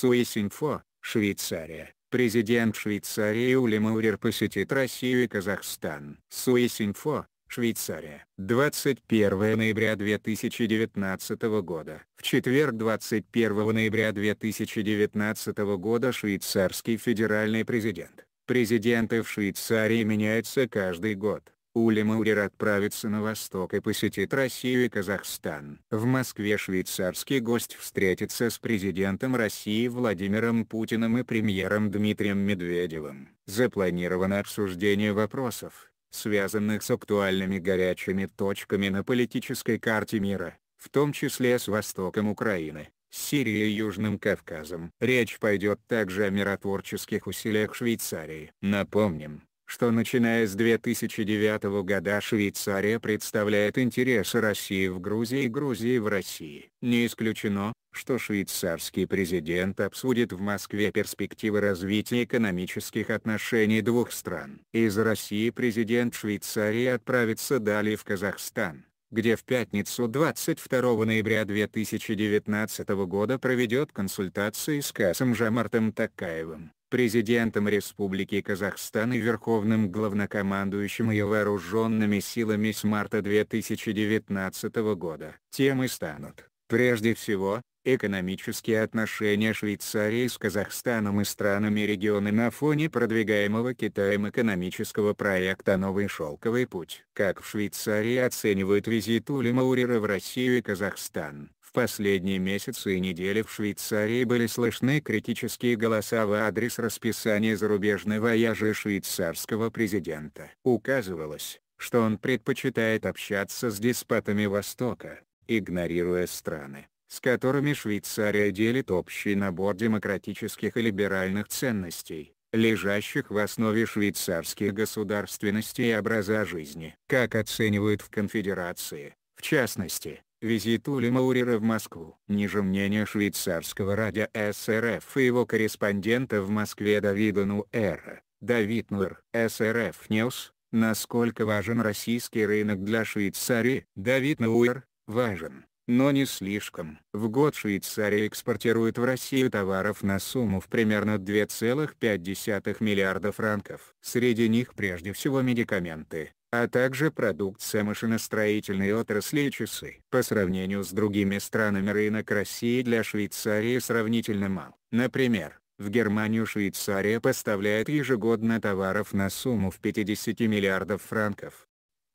Суисинфо, Швейцария. Президент Швейцарии Ули Маурер посетит Россию и Казахстан. Суисинфо, Швейцария. 21 ноября 2019 года. В четверг 21 ноября 2019 года швейцарский федеральный президент. Президенты в Швейцарии меняются каждый год. Ули отправится на восток и посетит Россию и Казахстан. В Москве швейцарский гость встретится с президентом России Владимиром Путиным и премьером Дмитрием Медведевым. Запланировано обсуждение вопросов, связанных с актуальными горячими точками на политической карте мира, в том числе с востоком Украины. Сирией и Южным Кавказом. Речь пойдет также о миротворческих усилиях Швейцарии. Напомним, что начиная с 2009 года Швейцария представляет интересы России в Грузии и Грузии в России. Не исключено, что швейцарский президент обсудит в Москве перспективы развития экономических отношений двух стран. Из России президент Швейцарии отправится далее в Казахстан где в пятницу 22 ноября 2019 года проведет консультации с Касым Жамартом Такаевым президентом Республики Казахстан и верховным главнокомандующим ее вооруженными силами с марта 2019 года. Темы станут, прежде всего, Экономические отношения Швейцарии с Казахстаном и странами региона на фоне продвигаемого Китаем экономического проекта «Новый шелковый путь». Как в Швейцарии оценивают визит Ули Маурера в Россию и Казахстан? В последние месяцы и недели в Швейцарии были слышны критические голоса в адрес расписания зарубежной вояжи швейцарского президента. Указывалось, что он предпочитает общаться с деспотами Востока, игнорируя страны с которыми Швейцария делит общий набор демократических и либеральных ценностей, лежащих в основе швейцарских государственности и образа жизни. Как оценивают в конфедерации, в частности, визит Ули Маурера в Москву. Ниже мнение швейцарского радио СРФ и его корреспондента в Москве Давида Нуэра. Давид Нуэр, СРФ Ньюс. насколько важен российский рынок для Швейцарии? Давид Нуэр, важен но не слишком. В год Швейцария экспортирует в Россию товаров на сумму в примерно 2,5 миллиарда франков. Среди них прежде всего медикаменты, а также продукция машиностроительной отрасли и часы. По сравнению с другими странами рынок России для Швейцарии сравнительно мал. Например, в Германию Швейцария поставляет ежегодно товаров на сумму в 50 миллиардов франков.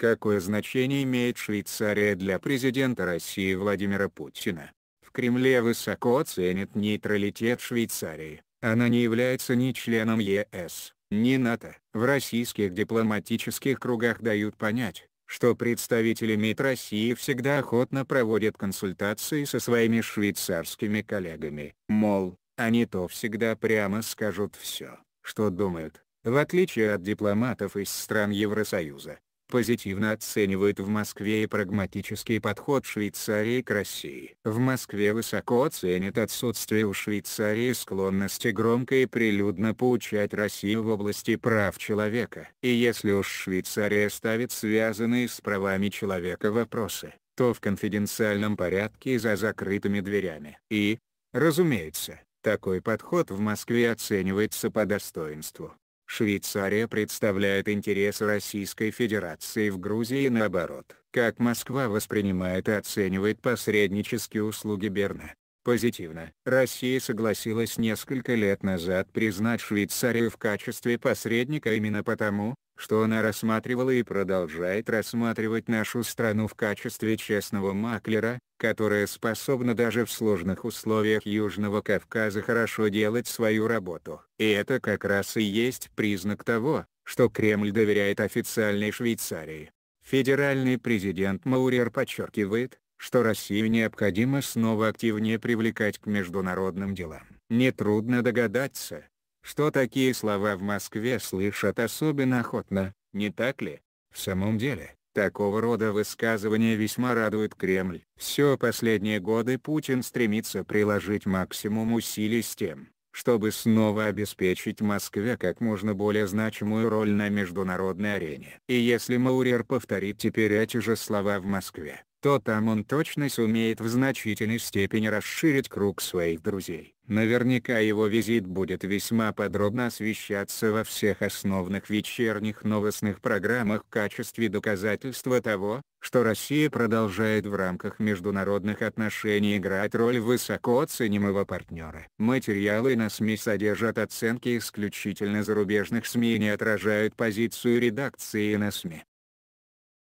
Какое значение имеет Швейцария для президента России Владимира Путина? В Кремле высоко ценят нейтралитет Швейцарии, она не является ни членом ЕС, ни НАТО. В российских дипломатических кругах дают понять, что представители МИД России всегда охотно проводят консультации со своими швейцарскими коллегами. Мол, они то всегда прямо скажут все, что думают, в отличие от дипломатов из стран Евросоюза, позитивно оценивают в Москве и прагматический подход Швейцарии к России. В Москве высоко ценят отсутствие у Швейцарии склонности громко и прилюдно поучать Россию в области прав человека. И если уж Швейцария ставит связанные с правами человека вопросы, то в конфиденциальном порядке и за закрытыми дверями. И, разумеется, такой подход в Москве оценивается по достоинству. Швейцария представляет интересы Российской Федерации в Грузии и наоборот. Как Москва воспринимает и оценивает посреднические услуги Берна? Позитивно. Россия согласилась несколько лет назад признать Швейцарию в качестве посредника именно потому, что она рассматривала и продолжает рассматривать нашу страну в качестве честного маклера, которая способна даже в сложных условиях Южного Кавказа хорошо делать свою работу. И это как раз и есть признак того, что Кремль доверяет официальной Швейцарии. Федеральный президент Маурер подчеркивает, что Россию необходимо снова активнее привлекать к международным делам. Нетрудно догадаться, что такие слова в Москве слышат особенно охотно, не так ли? В самом деле, такого рода высказывания весьма радует Кремль. Все последние годы Путин стремится приложить максимум усилий с тем, чтобы снова обеспечить Москве как можно более значимую роль на международной арене. И если Маурер повторит теперь эти же слова в Москве, то там он точно сумеет в значительной степени расширить круг своих друзей. Наверняка его визит будет весьма подробно освещаться во всех основных вечерних новостных программах в качестве доказательства того, что Россия продолжает в рамках международных отношений играть роль высоко ценимого партнера. Материалы на СМИ содержат оценки исключительно зарубежных СМИ и не отражают позицию редакции на СМИ.